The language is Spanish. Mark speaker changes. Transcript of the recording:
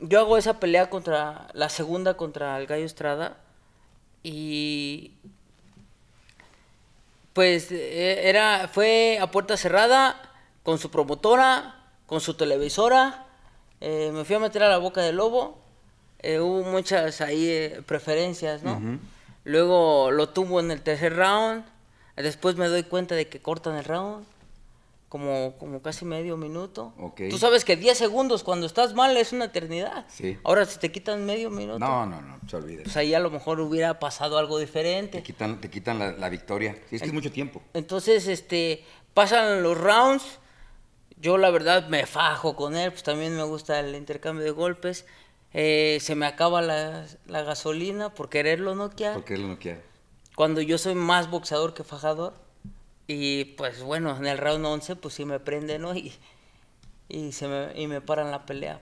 Speaker 1: yo hago esa pelea contra la segunda contra el Gallo Estrada y pues e, era fue a puerta cerrada con su promotora, con su televisora, eh, me fui a meter a la boca del lobo, eh, hubo muchas ahí eh, preferencias, ¿no? Luego lo tuvo en el tercer round, después me doy cuenta de que cortan el round como, casi medio minuto. Tú sabes que 10 segundos cuando estás mal es una eternidad. Ahora si te quitan medio minuto. No, no, no, se olvide. Pues ahí a lo mejor hubiera pasado algo diferente. Te quitan, te quitan la, victoria. Sí, es que es mucho tiempo. Entonces, este, pasan los rounds. Yo la verdad me fajo con él, pues también me gusta el intercambio de golpes. Eh, se me acaba la, gasolina por quererlo noquear. Por quererlo Cuando yo soy más boxeador que fajador. Y pues bueno, en el round 11 pues si me prenden, ¿no? Y, y, se me, y me paran la pelea.